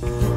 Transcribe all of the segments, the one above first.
Thank you.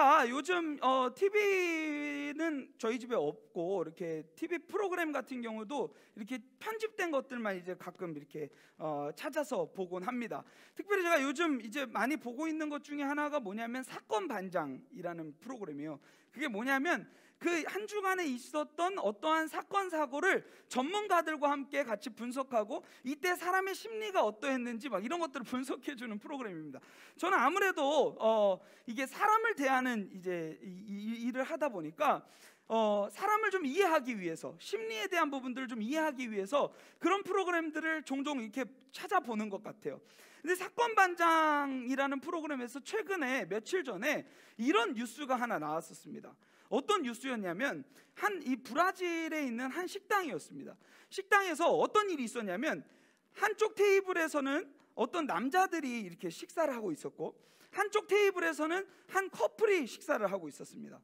제가 요즘 어, TV는 저희 집에 없고 이렇게 TV 프로그램 같은 경우도 이렇게 편집된 것들만 이제 가끔 이렇게 어, 찾아서 보곤 합니다. 특별히 제가 요즘 이제 많이 보고 있는 것 중에 하나가 뭐냐면 사건 반장이라는 프로그램이에요. 그게 뭐냐면 그한 주간에 있었던 어떠한 사건 사고를 전문가들과 함께 같이 분석하고 이때 사람의 심리가 어떠했는지 막 이런 것들을 분석해 주는 프로그램입니다. 저는 아무래도 어, 이게 사람을 대하는 이제 이, 이, 일을 하다 보니까 어, 사람을 좀 이해하기 위해서 심리에 대한 부분들을 좀 이해하기 위해서 그런 프로그램들을 종종 이렇게 찾아보는 것 같아요. 근데 사건 반장이라는 프로그램에서 최근에 며칠 전에 이런 뉴스가 하나 나왔었습니다. 어떤 뉴스였냐면 한 이 브라질에 있는 한 식당이었습니다. 식당에서 어떤 일이 있었냐면 한쪽 테이블에서는 어떤 남자들이 이렇게 식사를 하고 있었고 한쪽 테이블에서는 한 커플이 식사를 하고 있었습니다.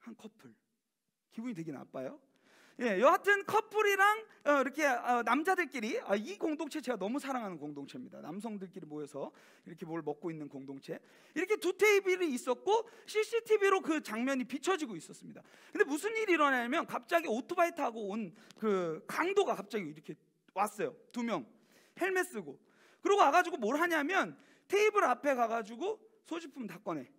한 커플. 기분이 되게 나빠요. 예, 여하튼 커플이랑 어, 이렇게 어, 남자들끼리 아, 이 공동체 제가 너무 사랑하는 공동체입니다. 남성들끼리 모여서 이렇게 뭘 먹고 있는 공동체. 이렇게 두 테이블이 있었고 CCTV로 그 장면이 비춰지고 있었습니다. 근데 무슨 일이 일어나냐면 갑자기 오토바이 타고 온 그 강도가 갑자기 이렇게 왔어요. 두 명. 헬멧 쓰고. 그러고 와가지고 뭘 하냐면 테이블 앞에 가가지고 소지품 다 꺼내.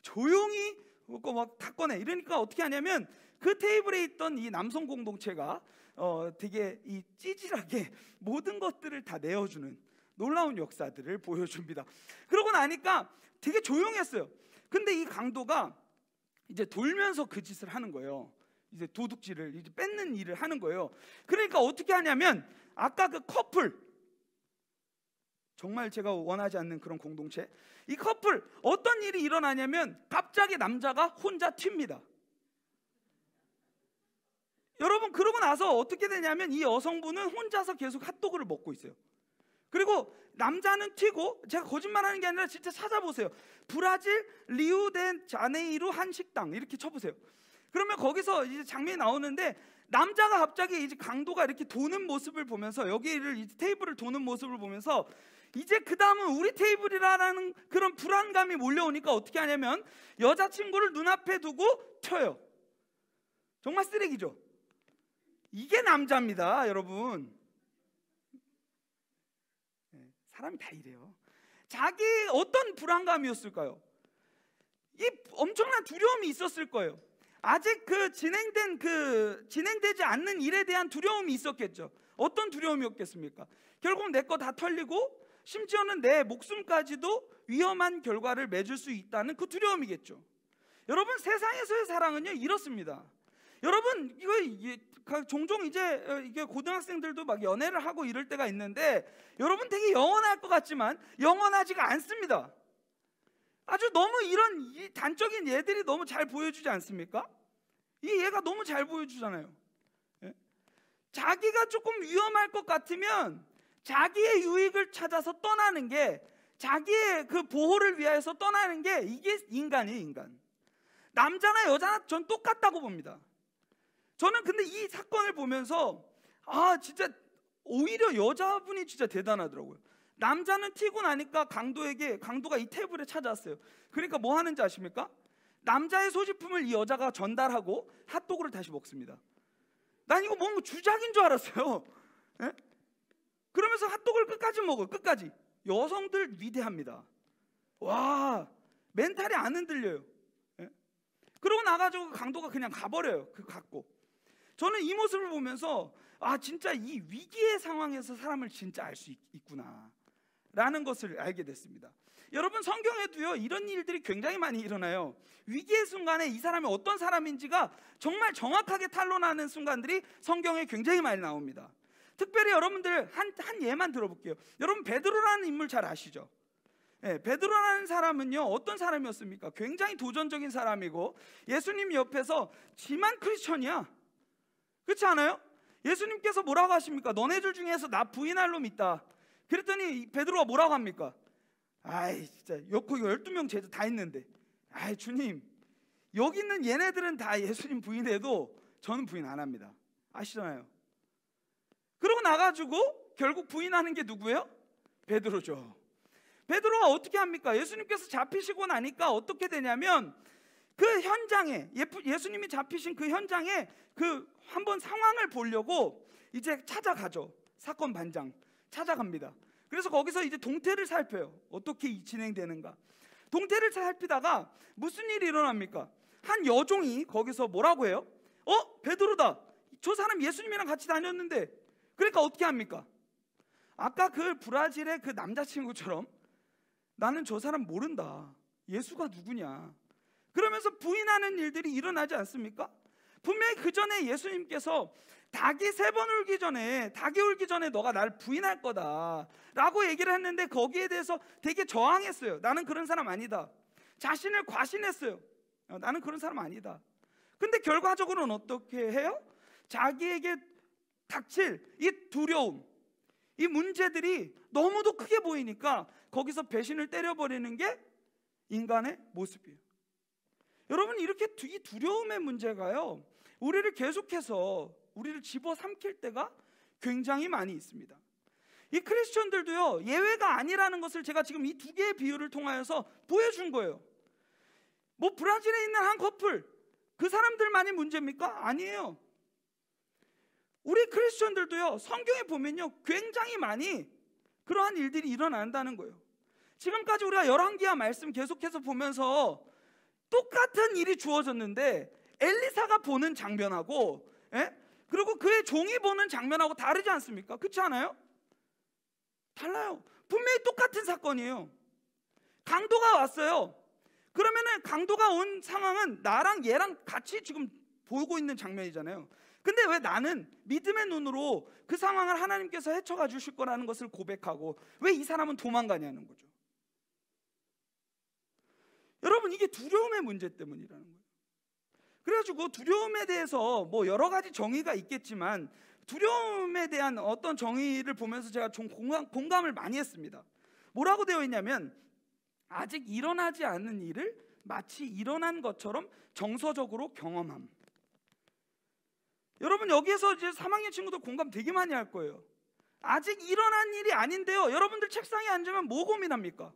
조용히 어, 그거 막 다 꺼내. 이러니까 어떻게 하냐면 그 테이블에 있던 이 남성 공동체가 어, 되게 이 찌질하게 모든 것들을 다 내어주는 놀라운 역사들을 보여줍니다. 그러고 나니까 되게 조용했어요. 근데 이 강도가 이제 돌면서 그 짓을 하는 거예요. 이제 도둑질을 이제 뺏는 일을 하는 거예요. 그러니까 어떻게 하냐면 아까 그 커플 정말 제가 원하지 않는 그런 공동체 이 커플 어떤 일이 일어나냐면 갑자기 남자가 혼자 튑니다. 여러분 그러고 나서 어떻게 되냐면 이 여성분은 혼자서 계속 핫도그를 먹고 있어요. 그리고 남자는 튀고 제가 거짓말하는 게 아니라 진짜 찾아보세요. 브라질 리우덴자네이루한 식당 이렇게 쳐보세요. 그러면 거기서 이제 장면이 나오는데 남자가 갑자기 이제 강도가 이렇게 도는 모습을 보면서 여기를 이제 테이블을 도는 모습을 보면서 이제 그 다음은 우리 테이블이라는 그런 불안감이 몰려오니까 어떻게 하냐면 여자친구를 눈앞에 두고 쳐요 정말 쓰레기죠. 이게 남자입니다, 여러분. 네, 사람이 다 이래요. 자기 어떤 불안감이었을까요? 이 엄청난 두려움이 있었을 거예요. 아직 그 진행된 그 진행되지 않는 일에 대한 두려움이 있었겠죠. 어떤 두려움이었겠습니까? 결국 내 거 다 털리고 심지어는 내 목숨까지도 위험한 결과를 맺을 수 있다는 그 두려움이겠죠. 여러분 세상에서의 사랑은요 이렇습니다. 여러분 이거 종종 이제 어, 이게 고등학생들도 막 연애를 하고 이럴 때가 있는데 여러분 되게 영원할 것 같지만 영원하지가 않습니다. 아주 너무 이런 단적인 얘들이 너무 잘 보여주지 않습니까? 이 얘가 너무 잘 보여주잖아요. 예? 자기가 조금 위험할 것 같으면 자기의 유익을 찾아서 떠나는 게 자기의 그 보호를 위해서 떠나는 게 이게 인간이 인간. 남자나 여자나 전 똑같다고 봅니다. 저는 근데 이 사건을 보면서 아 진짜 오히려 여자분이 진짜 대단하더라고요. 남자는 튀고 나니까 강도에게 강도가 이 테이블에 찾아왔어요. 그러니까 뭐 하는지 아십니까? 남자의 소지품을 이 여자가 전달하고 핫도그를 다시 먹습니다. 난 이거 뭔가 주작인 줄 알았어요. 에? 예? 그러면서 핫도그를 끝까지 먹어요. 끝까지. 여성들 위대합니다. 와 멘탈이 안 흔들려요. 에? 예? 그러고 나가지고 강도가 그냥 가버려요. 그 갖고. 저는 이 모습을 보면서 아 진짜 이 위기의 상황에서 사람을 진짜 알 수 있구나 라는 것을 알게 됐습니다. 여러분 성경에도요 이런 일들이 굉장히 많이 일어나요. 위기의 순간에 이 사람이 어떤 사람인지가 정말 정확하게 탄로나는 순간들이 성경에 굉장히 많이 나옵니다. 특별히 여러분들 한, 한 예만 들어볼게요. 여러분 베드로라는 인물 잘 아시죠? 예, 베드로라는 사람은요 어떤 사람이었습니까? 굉장히 도전적인 사람이고 예수님 옆에서 지만 크리스천이야. 그렇지 않아요? 예수님께서 뭐라고 하십니까? 너네들 중에서 나 부인할 놈 있다. 그랬더니 베드로가 뭐라고 합니까? 아이 진짜 여기 1 2명 제자 다 있는데 아이 주님 여기 있는 얘네들은 다 예수님 부인해도 저는 부인 안 합니다. 아시잖아요. 그러고 나가지고 결국 부인하는 게 누구예요? 베드로죠. 베드로가 어떻게 합니까? 예수님께서 잡히시고 나니까 어떻게 되냐면 그 현장에 예수님이 잡히신 그 현장에 그 한번 상황을 보려고 이제 찾아가죠. 사건 반장 찾아갑니다. 그래서 거기서 이제 동태를 살펴요. 어떻게 진행되는가. 동태를 살피다가 무슨 일이 일어납니까? 한 여종이 거기서 뭐라고 해요? 어? 베드로다. 저 사람 예수님이랑 같이 다녔는데. 그러니까 어떻게 합니까? 아까 그 브라질의 그 남자친구처럼 나는 저 사람 모른다. 예수가 누구냐? 그러면서 부인하는 일들이 일어나지 않습니까? 분명히 그 전에 예수님께서 닭이 세 번 울기 전에 닭이 울기 전에 너가 날 부인할 거다라고 얘기를 했는데 거기에 대해서 되게 저항했어요. 나는 그런 사람 아니다. 자신을 과신했어요. 어, 나는 그런 사람 아니다. 근데 결과적으로는 어떻게 해요? 자기에게 닥칠 이 두려움, 이 문제들이 너무도 크게 보이니까 거기서 배신을 때려버리는 게 인간의 모습이에요. 여러분 이렇게 이 두려움의 문제가요. 우리를 계속해서 우리를 집어삼킬 때가 굉장히 많이 있습니다. 이 크리스천들도요. 예외가 아니라는 것을 제가 지금 이 두 개의 비유를 통하여서 보여준 거예요. 뭐 브라질에 있는 한 커플 그 사람들만이 문제입니까? 아니에요. 우리 크리스천들도요. 성경에 보면요. 굉장히 많이 그러한 일들이 일어난다는 거예요. 지금까지 우리가 열한기하 말씀 계속해서 보면서 똑같은 일이 주어졌는데 엘리사가 보는 장면하고 에? 예? 그리고 그의 종이 보는 장면하고 다르지 않습니까? 그렇지 않아요? 달라요. 분명히 똑같은 사건이에요. 강도가 왔어요. 그러면은 강도가 온 상황은 나랑 얘랑 같이 지금 보고 있는 장면이잖아요. 근데 왜 나는 믿음의 눈으로 그 상황을 하나님께서 헤쳐가 주실 거라는 것을 고백하고 왜 이 사람은 도망가냐는 거죠. 여러분 이게 두려움의 문제 때문이라는 거예요. 그래가지고 두려움에 대해서 뭐 여러 가지 정의가 있겠지만 두려움에 대한 어떤 정의를 보면서 제가 좀 공감, 을 많이 했습니다. 뭐라고 되어 있냐면 아직 일어나지 않은 일을 마치 일어난 것처럼 정서적으로 경험함. 여러분 여기에서 이제 3학년 친구들 공감 되게 많이 할 거예요. 아직 일어난 일이 아닌데요. 여러분들 책상에 앉으면 뭐 고민합니까?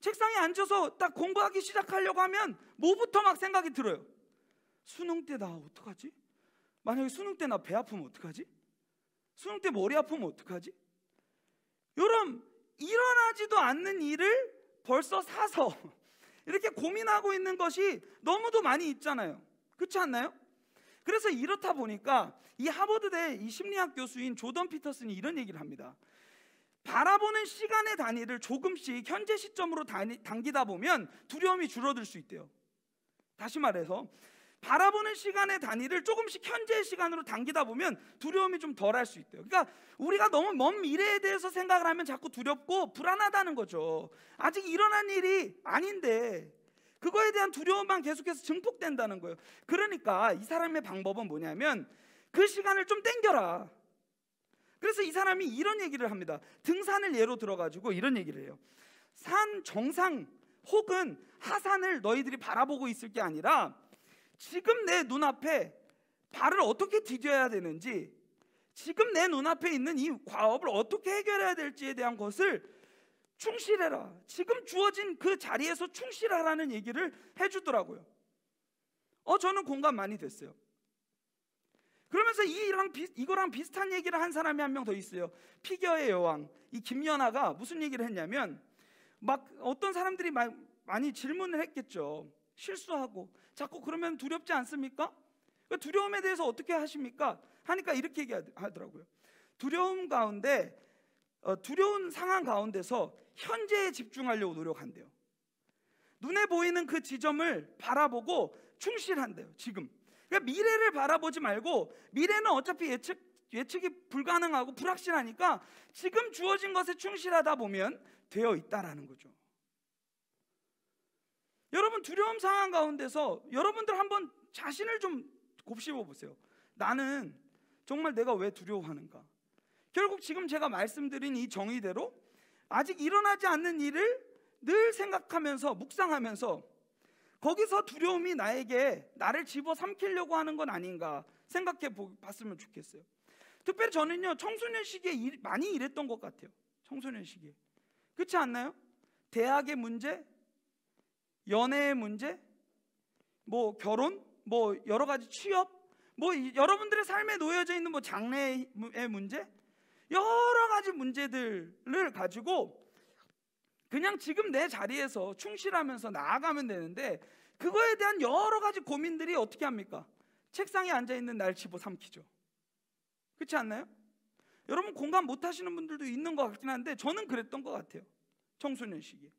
책상에 앉아서 딱 공부하기 시작하려고 하면 뭐부터 막 생각이 들어요. 수능 때 나 어떡하지? 만약에 수능 때 나 배 아프면 어떡하지? 수능 때 머리 아프면 어떡하지? 여러분 일어나지도 않는 일을 벌써 사서 이렇게 고민하고 있는 것이 너무도 많이 있잖아요. 그렇지 않나요? 그래서 이렇다 보니까 이 하버드대 이 심리학 교수인 조던 피터슨이 이런 얘기를 합니다. 바라보는 시간의 단위를 조금씩 현재 시점으로 단 당기다 보면 두려움이 줄어들 수 있대요. 다시 말해서 바라보는 시간의 단위를 조금씩 현재의 시간으로 당기다 보면 두려움이 좀덜할수 있대요. 그러니까 우리가 너무 먼 미래에 대해서 생각을 하면 자꾸 두렵고 불안하다는 거죠. 아직 일어난 일이 아닌데 그거에 대한 두려움만 계속해서 증폭된다는 거예요. 그러니까 이 사람의 방법은 뭐냐면 그 시간을 좀 땡겨라. 그래서 이 사람이 이런 얘기를 합니다. 등산을 예로 들어가지고 이런 얘기를 해요. 산 정상 혹은 하산을 너희들이 바라보고 있을 게 아니라 지금 내 눈앞에 발을 어떻게 디뎌야 되는지 지금 내 눈앞에 있는 이 과업을 어떻게 해결해야 될지에 대한 것을 충실해라. 지금 주어진 그 자리에서 충실하라는 얘기를 해주더라고요. 어, 저는 공감 많이 됐어요. 그러면서 이랑 비, 이거랑 비슷한 얘기를 한 사람이 한 명 더 있어요. 피겨의 여왕 이 김연아가 무슨 얘기를 했냐면 막 어떤 사람들이 마, 많이 질문을 했겠죠. 실수하고 자꾸 그러면 두렵지 않습니까? 그 두려움에 대해서 어떻게 하십니까? 하니까 이렇게 얘기하더라고요. 두려움 가운데 어, 두려운 상황 가운데서 현재에 집중하려고 노력한대요. 눈에 보이는 그 지점을 바라보고 충실한대요. 지금 그러니까 미래를 바라보지 말고 미래는 어차피 예측 예측이 불가능하고 불확실하니까 지금 주어진 것에 충실하다 보면 되어 있다라는 거죠. 여러분 두려움 상황 가운데서 여러분들 한번 자신을 좀 곱씹어 보세요. 나는 정말 내가 왜 두려워하는가? 결국 지금 제가 말씀드린 이 정의대로 아직 일어나지 않는 일을 늘 생각하면서 묵상하면서 거기서 두려움이 나에게 나를 집어삼키려고 하는 건 아닌가 생각해 봤으면 좋겠어요. 특별히 저는요 청소년 시기에 일, 많이 일했던 것 같아요. 청소년 시기에 그렇지 않나요? 대학의 문제, 연애의 문제, 뭐 결혼, 뭐 여러 가지 취업, 뭐 여러분들의 삶에 놓여져 있는 뭐 장래의 문제, 여러 가지 문제들을 가지고 그냥 지금 내 자리에서 충실하면서 나아가면 되는데 그거에 대한 여러 가지 고민들이 어떻게 합니까? 책상에 앉아 있는 날치보삼키죠 그렇지 않나요? 여러분 공감 못 하시는 분들도 있는 것 같긴 한데 저는 그랬던 것 같아요. 청소년 시기에.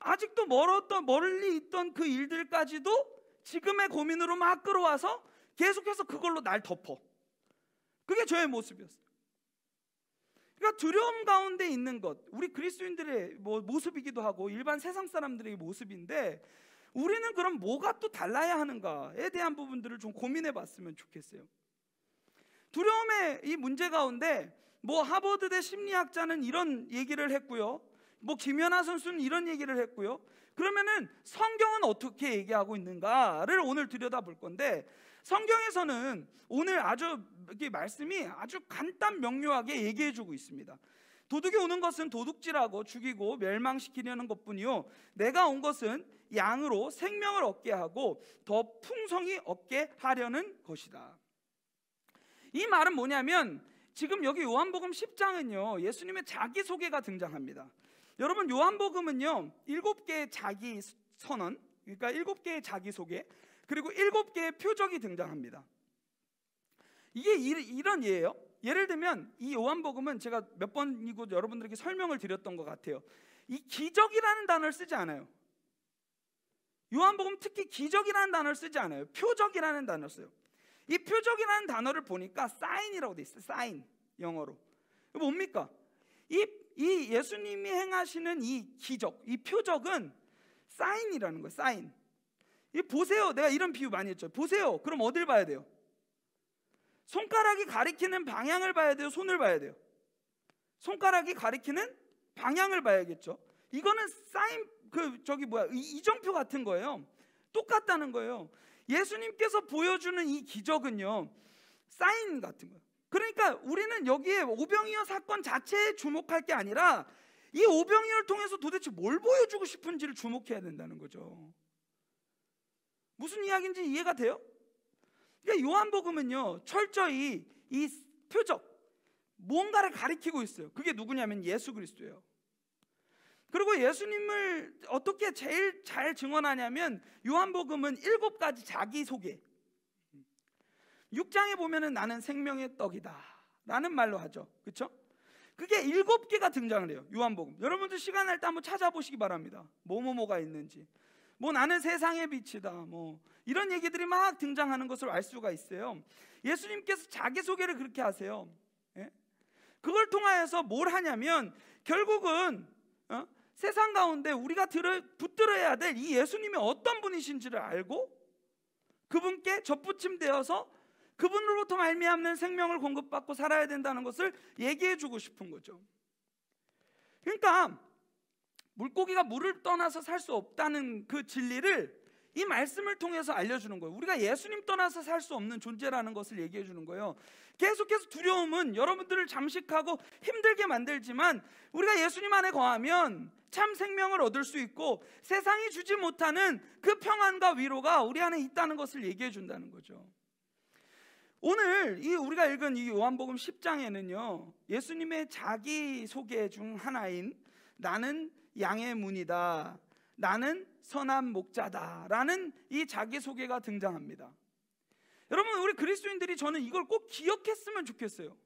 아직도 멀었던 멀리 있던 그 일들까지도 지금의 고민으로 막 끌어와서 계속해서 그걸로 날 덮어. 그게 저의 모습이었어요. 그러니까 두려움 가운데 있는 것, 우리 그리스도인들의 뭐 모습이기도 하고 일반 세상 사람들의 모습인데 우리는 그럼 뭐가 또 달라야 하는가에 대한 부분들을 좀 고민해 봤으면 좋겠어요. 두려움의 이 문제 가운데 뭐 하버드대 심리학자는 이런 얘기를 했고요. 뭐 김연아 선수는 이런 얘기를 했고요. 그러면은 성경은 어떻게 얘기하고 있는가를 오늘 들여다볼 건데 성경에서는 오늘 아주 이 말씀이 아주 간단 명료하게 얘기해 주고 있습니다. 도둑이 오는 것은 도둑질하고 죽이고 멸망시키려는 것뿐이요 내가 온 것은 양으로 생명을 얻게 하고 더 풍성히 얻게 하려는 것이다. 이 말은 뭐냐면 지금 여기 요한복음 10장은요 예수님의 자기 소개가 등장합니다. 여러분 요한복음은요 일곱 개의 자기 선언, 그러니까 일곱 개의 자기 소개, 그리고 일곱 개의 표적이 등장합니다. 이게 이, 런 예예요. 예를 들면 이 요한복음은 제가 몇 번이고 여러분들에게 설명을 드렸던 것 같아요. 이 기적이라는 단어를 쓰지 않아요. 요한복음 특히 기적이라는 단어를 쓰지 않아요. 표적이라는 단어를 써요. 이 표적이라는 단어를 보니까 사인이라고 돼 있어요. 사인 영어로 뭡니까? 이, 이 예수님이 행하시는 이 기적, 이 표적은 사인이라는 거예요. 사인. 이 보세요. 내가 이런 비유 많이 했죠. 보세요. 그럼 어딜 봐야 돼요? 손가락이 가리키는 방향을 봐야 돼요. 손을 봐야 돼요. 손가락이 가리키는 방향을 봐야겠죠. 이거는 사인 그 저기 뭐야 이정표 같은 거예요. 똑같다는 거예요. 예수님께서 보여주는 이 기적은요 사인 같은 거예요. 그러니까 우리는 여기에 오병이어 사건 자체에 주목할 게 아니라 이 오병이어를 통해서 도대체 뭘 보여주고 싶은지를 주목해야 된다는 거죠. 무슨 이야기인지 이해가 돼요? 그러니까 요한복음은요 철저히 이 표적 뭔가를 가리키고 있어요. 그게 누구냐면 예수 그리스도예요. 그리고 예수님을 어떻게 제일 잘 증언하냐면 요한복음은 일곱 가지 자기 소개. 6장에 보면은 나는 생명의 떡이다라는 말로 하죠. 그렇죠? 그게 일곱 개가 등장을 해요. 요한복음. 여러분들 시간 날 때 한번 찾아보시기 바랍니다. 뭐뭐뭐가 있는지. 뭐 나는 세상의 빛이다. 뭐 이런 얘기들이 막 등장하는 것을 알 수가 있어요. 예수님께서 자기 소개를 그렇게 하세요. 예? 그걸 통하여서 뭘 하냐면 결국은 어? 세상 가운데 우리가 들을, 붙들어야 될 이 예수님이 어떤 분이신지를 알고 그분께 접붙임되어서 그분으로부터 말미암는 생명을 공급받고 살아야 된다는 것을 얘기해 주고 싶은 거죠. 그러니까 물고기가 물을 떠나서 살 수 없다는 그 진리를 이 말씀을 통해서 알려주는 거예요. 우리가 예수님 떠나서 살 수 없는 존재라는 것을 얘기해 주는 거예요. 계속해서 두려움은 여러분들을 잠식하고 힘들게 만들지만 우리가 예수님 안에 거하면 참 생명을 얻을 수 있고 세상이 주지 못하는 그 평안과 위로가 우리 안에 있다는 것을 얘기해 준다는 거죠. 오늘 이 우리가 읽은 이 요한복음 10장에는요. 예수님의 자기 소개 중 하나인 나는 양의 문이다. 나는 선한 목자다. 라는 이 자기소개가 등장합니다. 여러분, 우리 그리스도인들이 저는 이걸 꼭 기억했으면 좋겠어요.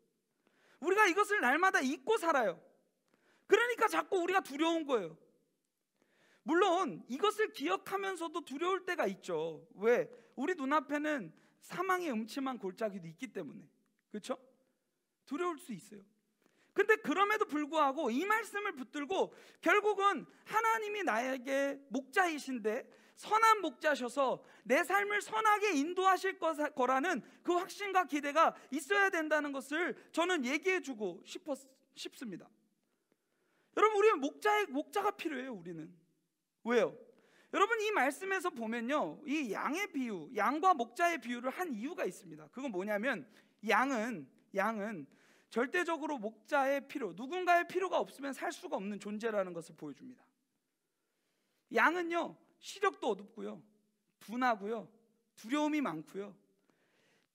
우리가 이것을 날마다 잊고 살아요. 그러니까 자꾸 우리가 두려운 거예요. 물론 이것을 기억하면서도 두려울 때가 있죠. 왜? 우리 눈앞에는 사망의 음침한 골짜기도 있기 때문에. 그렇죠? 두려울 수 있어요. 근데 그럼에도 불구하고 이 말씀을 붙들고 결국은 하나님이 나에게 목자이신데 선한 목자셔서 내 삶을 선하게 인도하실 거라는 그 확신과 기대가 있어야 된다는 것을 저는 얘기해 주고 싶었, 싶습니다. 여러분 우리는 목자의 목자가 필요해요, 우리는. 왜요? 여러분 이 말씀에서 보면요. 이 양의 비유, 양과 목자의 비유를 한 이유가 있습니다. 그건 뭐냐면 양은 양은 절대적으로 목자의 필요, 누군가의 필요가 없으면 살 수가 없는 존재라는 것을 보여줍니다. 양은요, 시력도 어둡고요, 분하고요, 두려움이 많고요.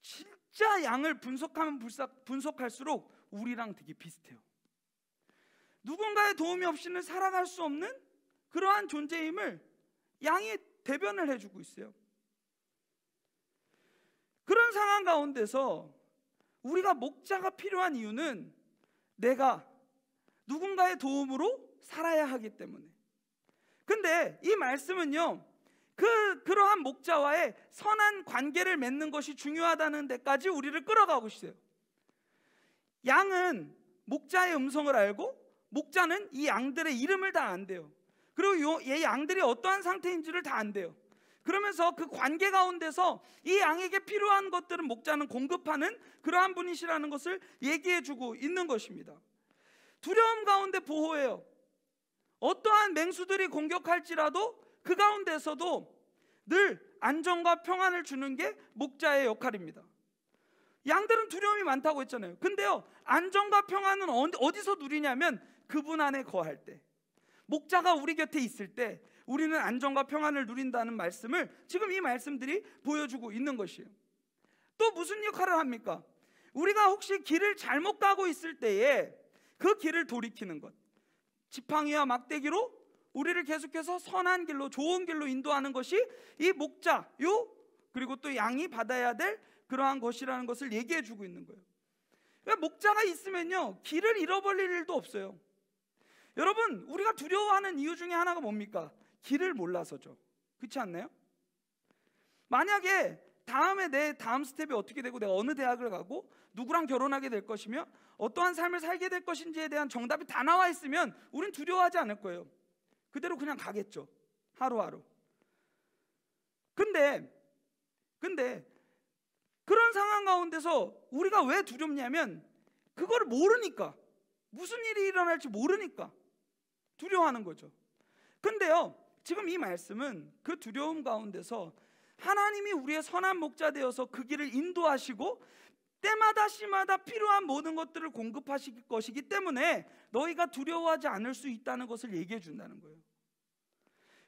진짜 양을 분석하면 분석할수록 우리랑 되게 비슷해요. 누군가의 도움이 없이는 살아갈 수 없는 그러한 존재임을 양이 대변을 해주고 있어요. 그런 상황 가운데서 우리가 목자가 필요한 이유는 내가 누군가의 도움으로 살아야 하기 때문에. 근데 이 말씀은요. 그 그러한 목자와의 선한 관계를 맺는 것이 중요하다는 데까지 우리를 끌어가고 있어요. 양은 목자의 음성을 알고 목자는 이 양들의 이름을 다 안대요. 그리고 이 양들이 어떠한 상태인지를 다 안대요. 그러면서 그 관계 가운데서 이 양에게 필요한 것들은 목자는 공급하는 그러한 분이시라는 것을 얘기해 주고 있는 것입니다. 두려움 가운데 보호해요. 어떠한 맹수들이 공격할지라도 그 가운데서도 늘 안정과 평안을 주는 게 목자의 역할입니다. 양들은 두려움이 많다고 했잖아요. 근데요, 안정과 평안은 어디서 누리냐면 그분 안에 거할 때. 목자가 우리 곁에 있을 때 우리는 안정과 평안을 누린다는 말씀을 지금 이 말씀들이 보여주고 있는 것이에요. 또 무슨 역할을 합니까? 우리가 혹시 길을 잘못 가고 있을 때에 그 길을 돌이키는 것. 지팡이와 막대기로 우리를 계속해서 선한 길로 좋은 길로 인도하는 것이 이 목자, 요 그리고 또 양이 받아야 될 그러한 것이라는 것을 얘기해 주고 있는 거예요. 그 목자가 있으면요. 길을 잃어버릴 일도 없어요. 여러분, 우리가 두려워하는 이유 중에 하나가 뭡니까? 길을 몰라서죠. 그렇지 않나요? 만약에 다음에 내 다음 스텝이 어떻게 되고 내가 어느 대학을 가고 누구랑 결혼하게 될 것이며 어떠한 삶을 살게 될 것인지에 대한 정답이 다 나와 있으면 우린 두려워하지 않을 거예요. 그대로 그냥 가겠죠. 하루하루. 근데 근데 그런 상황 가운데서 우리가 왜 두렵냐면 그걸 모르니까 무슨 일이 일어날지 모르니까 두려워하는 거죠. 근데요. 지금 이 말씀은 그 두려움 가운데서 하나님이 우리의 선한 목자 되어서 그 길을 인도하시고 때마다 시마다 필요한 모든 것들을 공급하실 것이기 때문에 너희가 두려워하지 않을 수 있다는 것을 얘기해 준다는 거예요.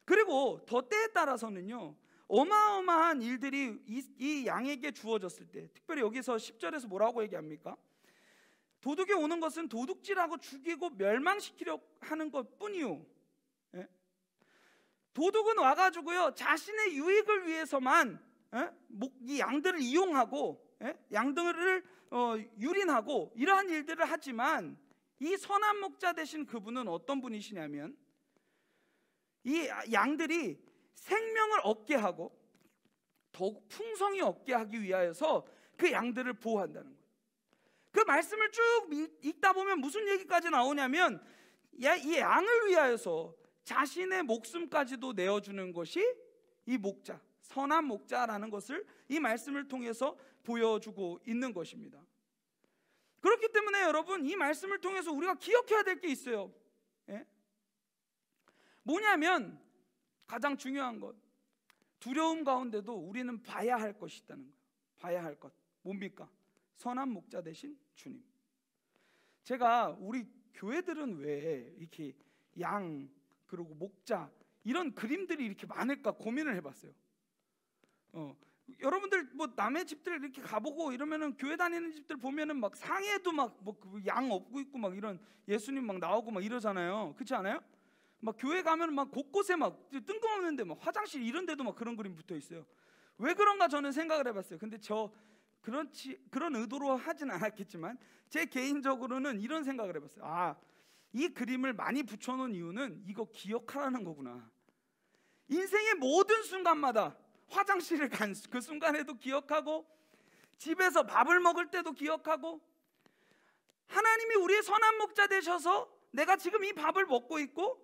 그리고 더 때에 따라서는요. 어마어마한 일들이 이, 이 양에게 주어졌을 때 특별히 여기서 10절에서 뭐라고 얘기합니까? 도둑이 오는 것은 도둑질하고 죽이고 멸망시키려 하는 것뿐이요. 도둑은 와가지고요 자신의 유익을 위해서만 에? 어? 이 양들을 이용하고 어? 양들을 어, 유린하고 이러한 일들을 하지만 이 선한 목자 대신 그분은 어떤 분이시냐면 이 양들이 생명을 얻게 하고 더욱 풍성히 얻게 하기 위하여서 그 양들을 보호한다는 거예요. 그 말씀을 쭉 읽다 보면 무슨 얘기까지 나오냐면 이 양을 위하여서 자신의 목숨까지도 내어주는 것이 이 목자, 선한 목자라는 것을 이 말씀을 통해서 보여주고 있는 것입니다. 그렇기 때문에 여러분 이 말씀을 통해서 우리가 기억해야 될 게 있어요. 예? 뭐냐면 가장 중요한 것 두려움 가운데도 우리는 봐야 할 것이 있다는 거예요. 봐야 할 것. 뭡니까? 선한 목자 대신 주님. 제가 우리 교회들은 왜 이렇게 양 그리고 목자 이런 그림들이 이렇게 많을까 고민을 해봤어요. 어, 여러분들 뭐 남의 집들 이렇게 가보고 이러면은 교회 다니는 집들 보면은 막 상해도 막 뭐양없고 그 있고 막 이런 예수님 막 나오고 막 이러잖아요. 그렇지 않아요? 막 교회 가면 막 곳곳에 막 뜬금없는데 막 화장실 이런 데도 막 그런 그림 붙어 있어요. 왜 그런가 저는 생각을 해봤어요. 근데 저그렇 그런 의도로 하진 않았겠지만 제 개인적으로는 이런 생각을 해봤어요. 아이 그림을 많이 붙여놓은 이유는 이거 기억하라는 거구나. 인생의 모든 순간마다 화장실을 간 그 순간에도 기억하고 집에서 밥을 먹을 때도 기억하고 하나님이 우리의 선한 목자 되셔서 내가 지금 이 밥을 먹고 있고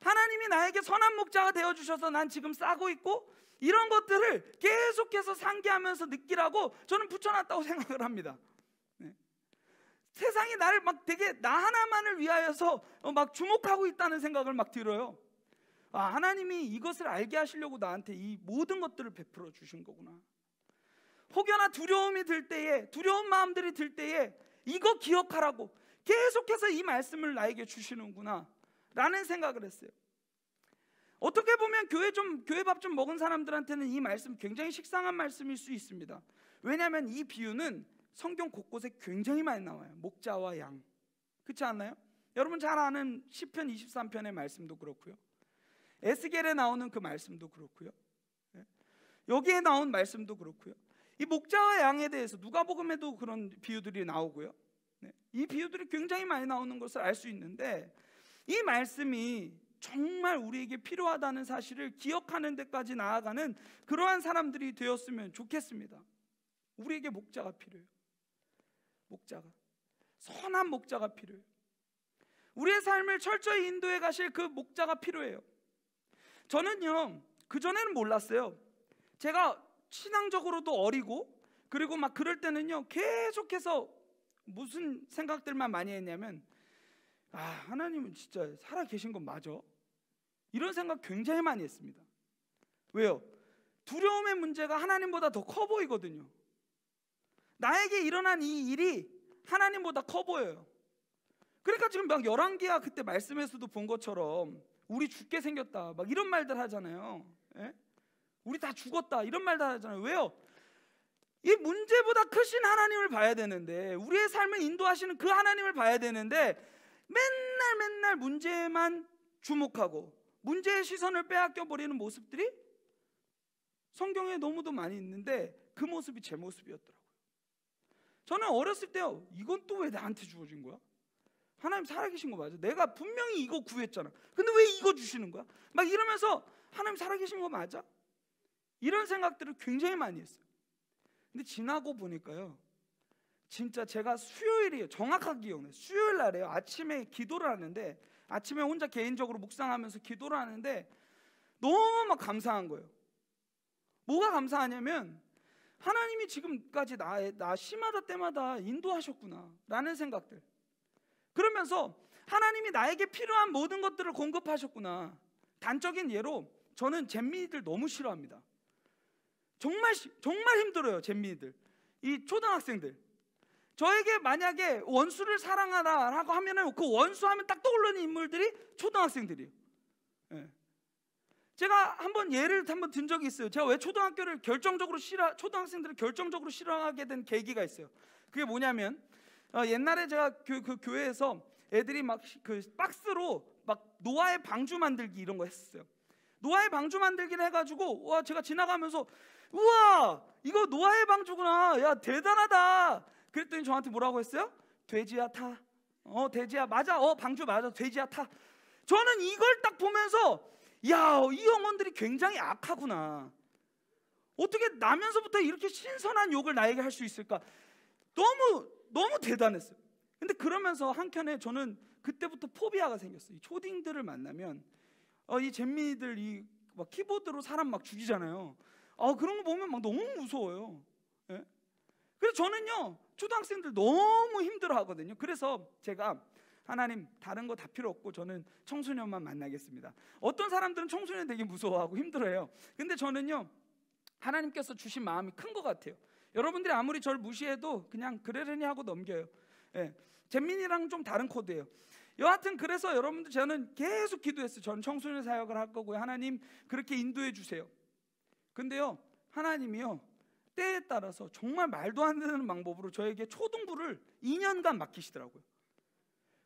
하나님이 나에게 선한 목자가 되어 주셔서 난 지금 싸고 있고 이런 것들을 계속해서 상기하면서 느끼라고 저는 붙여놨다고 생각을 합니다. 세상이 나를 막 되게 나 하나만을 위하여서 어, 막 주목하고 있다는 생각을 막 들어요. 아, 하나님이 이것을 알게 하시려고 나한테 이 모든 것들을 베풀어 주신 거구나. 혹여나 두려움이 들 때에 두려운 마음들이 들 때에 이거 기억하라고 계속해서 이 말씀을 나에게 주시는구나 라는 생각을 했어요. 어떻게 보면 교회 좀 교회 밥좀 먹은 사람들한테는 이 말씀 굉장히 식상한 말씀일 수 있습니다. 왜냐하면 이 비유는 성경 곳곳에 굉장히 많이 나와요. 목자와 양. 그렇지 않나요? 여러분 잘 아는 시편 23편의 말씀도 그렇고요. 에스겔에 나오는 그 말씀도 그렇고요. 예. 여기에 나온 말씀도 그렇고요. 이 목자와 양에 대해서 누가복음에도 그런 비유들이 나오고요. 네. 이 비유들이 굉장히 많이 나오는 것을 알 수 있는데 이 말씀이 정말 우리에게 필요하다는 사실을 기억하는 데까지 나아가는 그러한 사람들이 되었으면 좋겠습니다. 우리에게 목자가 필요해요. 목자가 선한 목자가 필요해요. 우리의 삶을 철저히 인도해 가실 그 목자가 필요해요. 저는요 그 전에는 몰랐어요. 제가 신앙적으로도 어리고 그리고 막 그럴 때는요 계속해서 무슨 생각들만 많이 했냐면 아 하나님은 진짜 살아 계신 건 맞아 이런 생각 굉장히 많이 했습니다. 왜요? 두려움의 문제가 하나님보다 더 커 보이거든요. 나에게 일어난 이 일이 하나님보다 커 보여요. 그러니까 지금 막 열왕기야 그때 말씀에서도 본 것처럼 우리 죽게 생겼다 막 이런 말들 하잖아요. 예? 우리 다 죽었다 이런 말들 하잖아요. 왜요? 이 문제보다 크신 하나님을 봐야 되는데 우리의 삶을 인도하시는 그 하나님을 봐야 되는데 맨날 맨날 문제만 에 주목하고 문제의 시선을 빼앗겨 버리는 모습들이 성경에 너무도 많이 있는데 그 모습이 제 모습이었더라. 고요 저는 어렸을 때 이건 또 왜 나한테 주어진 거야? 하나님 살아계신 거 맞아. 내가 분명히 이거 구했잖아. 근데 왜 이거 주시는 거야? 막 이러면서 하나님 살아계신 거 맞아? 이런 생각들을 굉장히 많이 했어요. 근데 지나고 보니까요. 진짜 제가 수요일이에요. 정확하게 기억나요. 수요일 날에요. 아침에 기도를 하는데 아침에 혼자 개인적으로 묵상하면서 기도를 하는데 너무 막 감사한 거예요. 뭐가 감사하냐면 하나님이 지금까지 나, 나 심하다 때마다 인도하셨구나라는 생각들. 그러면서 하나님이 나에게 필요한 모든 것들을 공급하셨구나. 단적인 예로 저는 잼민이들 너무 싫어합니다. 정말 정말 힘들어요 잼민이들 이 초등학생들 저에게 만약에 원수를 사랑하라라고 하면은 그 원수 하면 딱 떠오르는 인물들이 초등학생들이에요. 예. 제가 한 번 예를 한 번 든 적이 있어요. 제가 왜 초등학교를 결정적으로 싫어 초등학생들을 결정적으로 싫어하게 된 계기가 있어요. 그게 뭐냐면 어, 옛날에 제가 교, 그 교회에서 애들이 막 그 박스로 막 노아의 방주 만들기 이런 거 했었어요. 노아의 방주 만들기를 해가지고 와 제가 지나가면서 우와 이거 노아의 방주구나 야 대단하다 그랬더니 저한테 뭐라고 했어요? 돼지야 타. 어 돼지야 맞아 어 방주 맞아 돼지야 타. 저는 이걸 딱 보면서 야, 이 영혼들이 굉장히 악하구나. 어떻게 나면서부터 이렇게 신선한 욕을 나에게 할 수 있을까? 너무 너무 대단했어요. 근데 그러면서 한켠에 저는 그때부터 포비아가 생겼어요. 초딩들을 만나면 어, 이 잼민이들 이 막 키보드로 사람 막 죽이잖아요. 어, 그런 거 보면 막 너무 무서워요. 예? 그래서 저는요 초등학생들 너무 힘들어하거든요. 그래서 제가 하나님 다른 거 다 필요 없고 저는 청소년만 만나겠습니다. 어떤 사람들은 청소년 되게 무서워하고 힘들어요. 근데 저는요 하나님께서 주신 마음이 큰 것 같아요. 여러분들이 아무리 절 무시해도 그냥 그러려니 하고 넘겨요. 예. 잼민이랑 좀 다른 코드예요. 여하튼 그래서 여러분들 저는 계속 기도했어요. 전 청소년 사역을 할 거고요. 하나님 그렇게 인도해 주세요. 근데요 하나님이요 때에 따라서 정말 말도 안 되는 방법으로 저에게 초등부를 2년간 맡기시더라고요.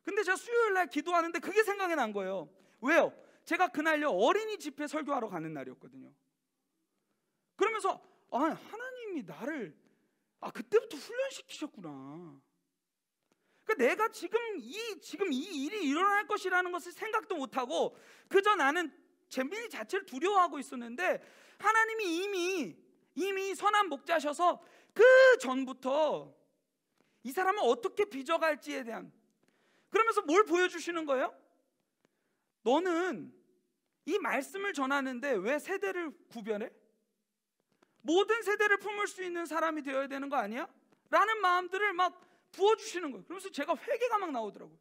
근데 제가 수요일 날 기도하는데 그게 생각이 난 거예요. 왜요? 제가 그날요 어린이 집회 설교하러 가는 날이었거든요. 그러면서 아 하나님이 나를 아 그때부터 훈련시키셨구나. 그니까 내가 지금 이 지금 이 일이 일어날 것이라는 것을 생각도 못 하고 그저 나는 잼빈이 자체를 두려워하고 있었는데 하나님이 이미 이미 선한 목자셔서 그 전부터 이사람을 어떻게 빚어갈지에 대한 그러면서 뭘 보여주시는 거예요? 너는 이 말씀을 전하는데 왜 세대를 구별해? 모든 세대를 품을 수 있는 사람이 되어야 되는 거 아니야? 라는 마음들을 막 부어주시는 거예요. 그러면서 제가 회개가 막 나오더라고요.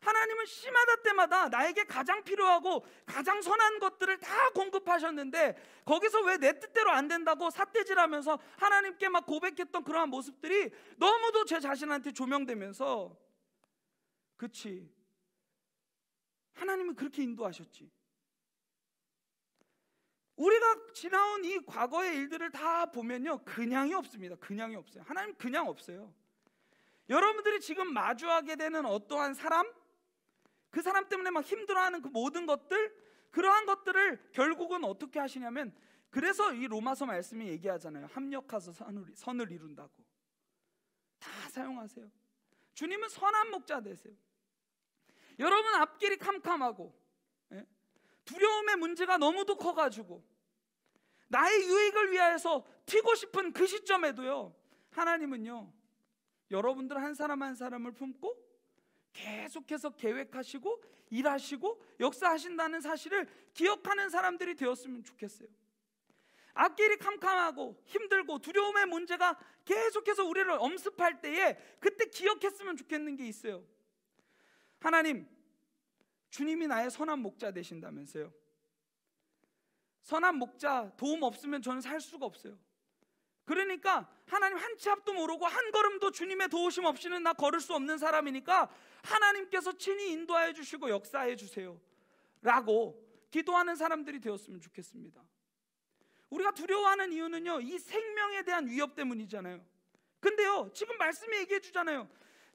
하나님은 심하다 때마다 나에게 가장 필요하고 가장 선한 것들을 다 공급하셨는데 거기서 왜 내 뜻대로 안 된다고 삿대질하면서 하나님께 막 고백했던 그러한 모습들이 너무도 제 자신한테 조명되면서 그치. 하나님은 그렇게 인도하셨지. 우리가 지나온 이 과거의 일들을 다 보면요. 그냥이 없습니다. 그냥이 없어요. 하나님 그냥 없어요. 여러분들이 지금 마주하게 되는 어떠한 사람, 그 사람 때문에 막 힘들어하는 그 모든 것들, 그러한 것들을 결국은 어떻게 하시냐면, 그래서 이 로마서 말씀이 얘기하잖아요. 합력해서 선을, 선을 이룬다고. 다 사용하세요. 주님은 선한 목자 되세요. 여러분 앞길이 캄캄하고 예? 두려움의 문제가 너무도 커가지고 나의 유익을 위하여서 튀고 싶은 그 시점에도요 하나님은요 여러분들 한 사람 한 사람을 품고 계속해서 계획하시고 일하시고 역사하신다는 사실을 기억하는 사람들이 되었으면 좋겠어요. 앞길이 캄캄하고 힘들고 두려움의 문제가 계속해서 우리를 엄습할 때에 그때 기억했으면 좋겠는 게 있어요. 하나님 주님이 나의 선한 목자 되신다면서요. 선한 목자 도움 없으면 저는 살 수가 없어요. 그러니까 하나님 한 치 앞도 모르고 한 걸음도 주님의 도우심 없이는 나 걸을 수 없는 사람이니까 하나님께서 친히 인도하여 주시고 역사해 주세요. 라고 기도하는 사람들이 되었으면 좋겠습니다. 우리가 두려워하는 이유는요, 이 생명에 대한 위협 때문이잖아요. 근데요, 지금 말씀이 얘기해 주잖아요.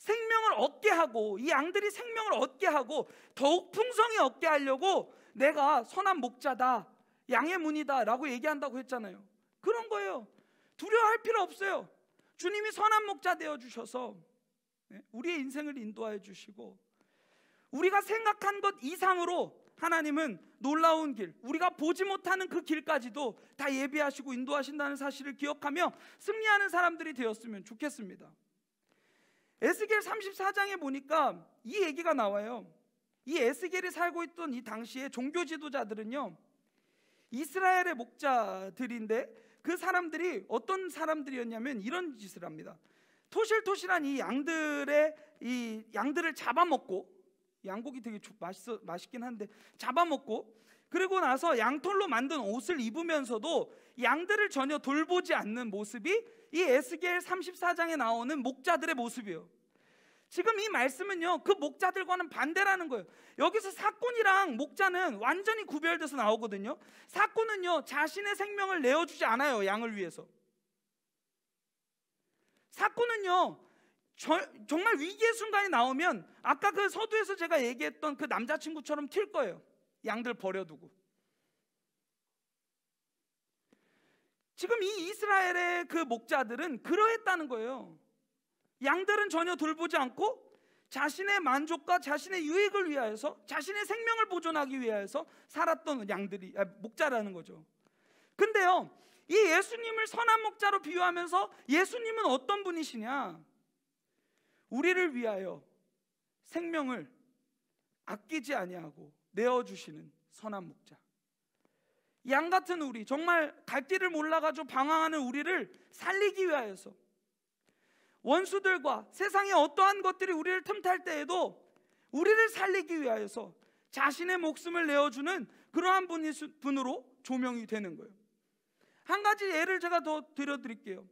생명을 얻게 하고 이 양들이 생명을 얻게 하고 더욱 풍성히 얻게 하려고 내가 선한 목자다 양의 문이다라고 얘기한다고 했잖아요. 그런 거예요. 두려워할 필요 없어요. 주님이 선한 목자 되어 주셔서 네, 우리의 인생을 인도하여 주시고 우리가 생각한 것 이상으로 하나님은 놀라운 길, 우리가 보지 못하는 그 길까지도 다 예비하시고 인도하신다는 사실을 기억하며 승리하는 사람들이 되었으면 좋겠습니다. 에스겔 34장에 보니까 이 얘기가 나와요. 이 에스겔이 살고 있던 이 당시의 종교 지도자들은요. 이스라엘의 목자들인데 그 사람들이 어떤 사람들이었냐면 이런 짓을 합니다. 토실토실한 이 양들의 이 양들을 잡아먹고 양고기 되게 맛있어 맛있긴 한데 잡아먹고 그리고 나서 양털로 만든 옷을 입으면서도 양들을 전혀 돌보지 않는 모습이 이 에스겔 34장에 나오는 목자들의 모습이에요. 지금 이 말씀은요, 그 목자들과는 반대라는 거예요. 여기서 사건이랑 목자는 완전히 구별돼서 나오거든요. 사건은요 자신의 생명을 내어주지 않아요, 양을 위해서. 사건은요 정말 위기의 순간이 나오면 아까 그 서두에서 제가 얘기했던 그 남자친구처럼 튈 거예요. 양들 버려두고. 지금 이 이스라엘의 그 목자들은 그러했다는 거예요. 양들은 전혀 돌보지 않고 자신의 만족과 자신의 유익을 위하여서 자신의 생명을 보존하기 위하여서 살았던 양들이 아, 목자라는 거죠. 근데요. 이 예수님을 선한 목자로 비유하면서 예수님은 어떤 분이시냐? 우리를 위하여 생명을 아끼지 아니하고 내어 주시는 선한 목자. 양 같은 우리, 정말 갈 길을 몰라가지고 방황하는 우리를 살리기 위하여서 원수들과 세상의 어떠한 것들이 우리를 틈탈 때에도 우리를 살리기 위하여서 자신의 목숨을 내어주는 그러한 분으로 조명이 되는 거예요. 한 가지 예를 제가 더드려드릴게요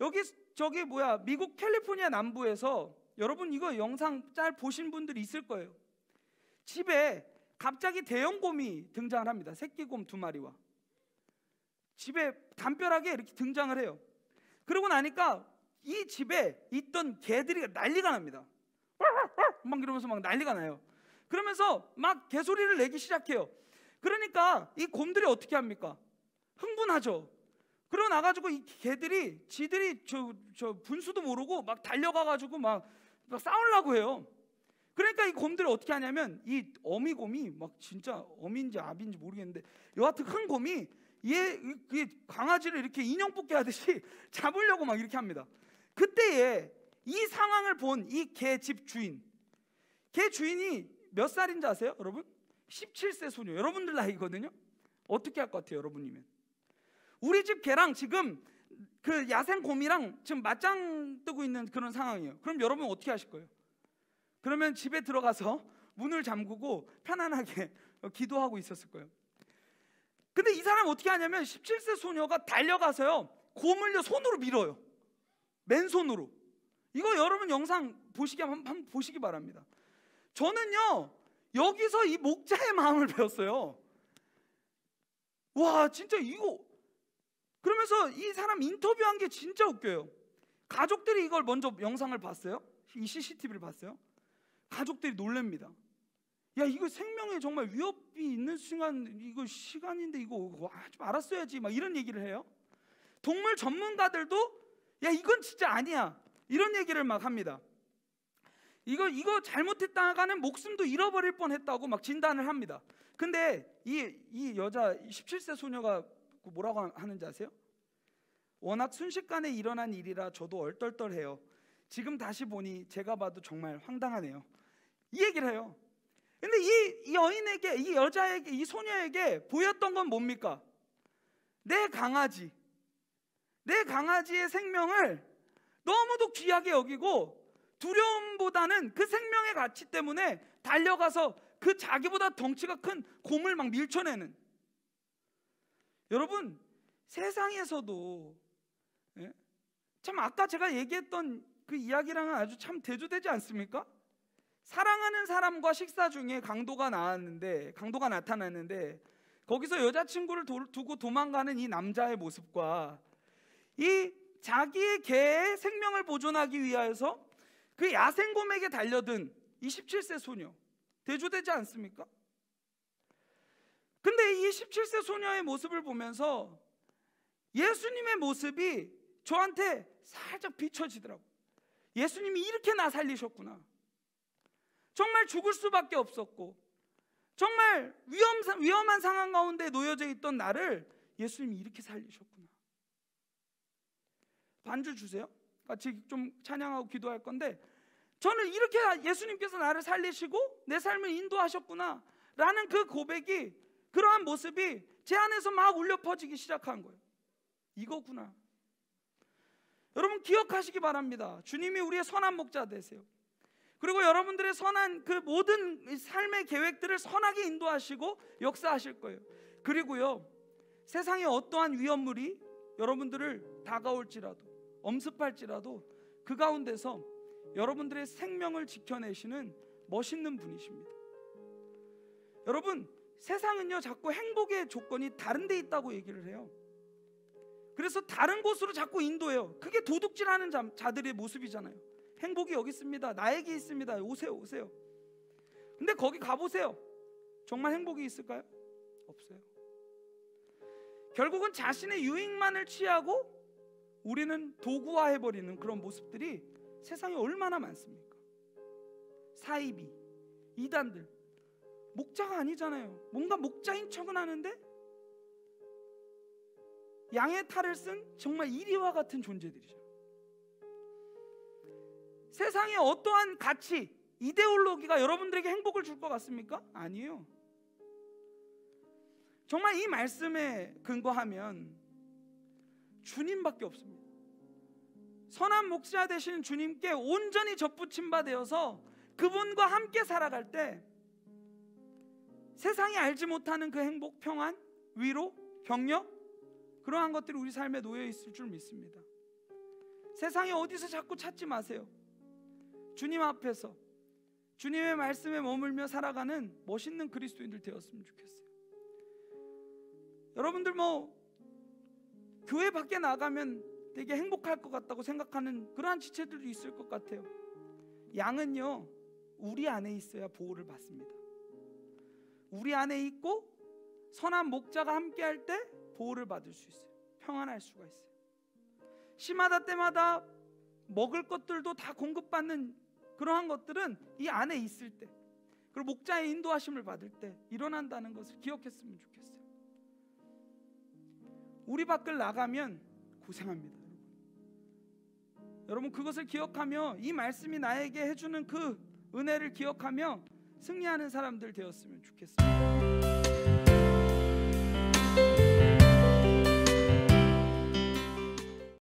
여기 저기 뭐야 미국 캘리포니아 남부에서 여러분 이거 영상 잘 보신 분들이 있을 거예요. 집에 갑자기 대형 곰이 등장을 합니다. 새끼 곰 두 마리와 집에 담벼락에 이렇게 등장을 해요. 그러고 나니까 이 집에 있던 개들이 난리가 납니다. 막 이러면서 막 난리가 나요. 그러면서 막 개소리를 내기 시작해요. 그러니까 이 곰들이 어떻게 합니까? 흥분하죠. 그러 나가지고 이 개들이 지들이 저, 저 분수도 모르고 막 달려가가지고 막, 막 싸우려고 해요. 그러니까 이 곰들을 어떻게 하냐면 이 어미 곰이 막 진짜 어미인지 아비인지 모르겠는데 여하튼 큰 곰이 얘 그게 강아지를 이렇게 인형 뽑기 하듯이 잡으려고 막 이렇게 합니다. 그때에 이 상황을 본 이 개 집 주인 개 주인이 몇 살인지 아세요, 여러분? 17세 소녀. 여러분들 나이거든요. 어떻게 할 것 같아요, 여러분이면? 우리 집 개랑 지금 그 야생 곰이랑 지금 맞짱 뜨고 있는 그런 상황이에요. 그럼 여러분 어떻게 하실 거예요? 그러면 집에 들어가서 문을 잠그고 편안하게 기도하고 있었을 거예요. 근데 이 사람 어떻게 하냐면 17세 소녀가 달려가서요. 고물려 손으로 밀어요. 맨손으로. 이거 여러분 영상 보시기 한번 보시기 바랍니다. 저는요. 여기서 이 목자의 마음을 배웠어요. 와, 진짜 이거 그러면서 이 사람 인터뷰한 게 진짜 웃겨요. 가족들이 이걸 먼저 영상을 봤어요. 이 CCTV를 봤어요. 가족들이 놀랍니다. 야, 이거 생명에 정말 위협이 있는 순간 이거 시간인데 이거 와, 좀 알았어야지 막 이런 얘기를 해요. 동물 전문가들도 야, 이건 진짜 아니야. 이런 얘기를 막 합니다. 이거 이거 잘못했다가는 목숨도 잃어버릴 뻔했다고 막 진단을 합니다. 근데 이 이 여자 17세 소녀가 그 뭐라고 하는지 아세요? 워낙 순식간에 일어난 일이라 저도 얼떨떨해요. 지금 다시 보니 제가 봐도 정말 황당하네요. 이 얘기를 해요. 근데 이, 여인에게, 이 여자에게, 이 소녀에게 보였던 건 뭡니까? 내 강아지, 내 강아지의 생명을 너무도 귀하게 여기고 두려움보다는 그 생명의 가치 때문에 달려가서 그 자기보다 덩치가 큰 곰을 막 밀쳐내는 여러분 세상에서도 예? 참 아까 제가 얘기했던 그 이야기랑은 아주 참 대조되지 않습니까? 사랑하는 사람과 식사 중에 강도가 나왔는데 강도가 나타났는데 거기서 여자친구를 두고 도망가는 이 남자의 모습과 이 자기의 개의 생명을 보존하기 위하여서 그 야생곰에게 달려든 27세 소녀 대조되지 않습니까? 근데 이 17세 소녀의 모습을 보면서 예수님의 모습이 저한테 살짝 비춰지더라고요. 예수님이 이렇게 나 살리셨구나. 정말 죽을 수밖에 없었고, 정말 위험, 위험한 상황 가운데 놓여져 있던 나를 예수님이 이렇게 살리셨구나. 반주 주세요. 같이 좀 찬양하고 기도할 건데, 저는 이렇게 예수님께서 나를 살리시고 내 삶을 인도하셨구나. 라는 그 고백이, 그러한 모습이 제 안에서 막 울려 퍼지기 시작한 거예요. 이거구나. 여러분 기억하시기 바랍니다. 주님이 우리의 선한 목자 되세요. 그리고 여러분들의 선한 그 모든 삶의 계획들을 선하게 인도하시고 역사하실 거예요. 그리고요. 세상의 어떠한 위험물이 여러분들을 다가올지라도 엄습할지라도 그 가운데서 여러분들의 생명을 지켜내시는 멋있는 분이십니다. 여러분, 세상은요 자꾸 행복의 조건이 다른 데 있다고 얘기를 해요. 그래서 다른 곳으로 자꾸 인도해요. 그게 도둑질하는 자, 자들의 모습이잖아요. 행복이 여기 있습니다. 나에게 있습니다. 오세요, 오세요. 근데 거기 가보세요. 정말 행복이 있을까요? 없어요. 결국은 자신의 유익만을 취하고 우리는 도구화해버리는 그런 모습들이 세상에 얼마나 많습니까? 사이비, 이단들. 목자가 아니잖아요. 뭔가 목자인 척은 하는데 양의 탈을 쓴 정말 이리와 같은 존재들이죠. 세상의 어떠한 가치, 이데올로기가 여러분들에게 행복을 줄 것 같습니까? 아니에요. 정말 이 말씀에 근거하면 주님밖에 없습니다. 선한 목사 되시는 주님께 온전히 접붙임바 되어서 그분과 함께 살아갈 때 세상이 알지 못하는 그 행복, 평안, 위로, 격려, 그러한 것들이 우리 삶에 놓여 있을 줄 믿습니다. 세상에 어디서 자꾸 찾지 마세요. 주님 앞에서 주님의 말씀에 머물며 살아가는 멋있는 그리스도인들 되었으면 좋겠어요. 여러분들 뭐 교회 밖에 나가면 되게 행복할 것 같다고 생각하는 그러한 지체들도 있을 것 같아요. 양은요 우리 안에 있어야 보호를 받습니다. 우리 안에 있고 선한 목자가 함께할 때 보호를 받을 수 있어요. 평안할 수가 있어요. 시마다 때마다 먹을 것들도 다 공급받는 그러한 것들은 이 안에 있을 때 그리고 목자의 인도하심을 받을 때 일어난다는 것을 기억했으면 좋겠어요. 우리 밖을 나가면 고생합니다, 여러분 그것을 기억하며 이 말씀이 나에게 해주는 그 은혜를 기억하며 승리하는 사람들 되었으면 좋겠습니다.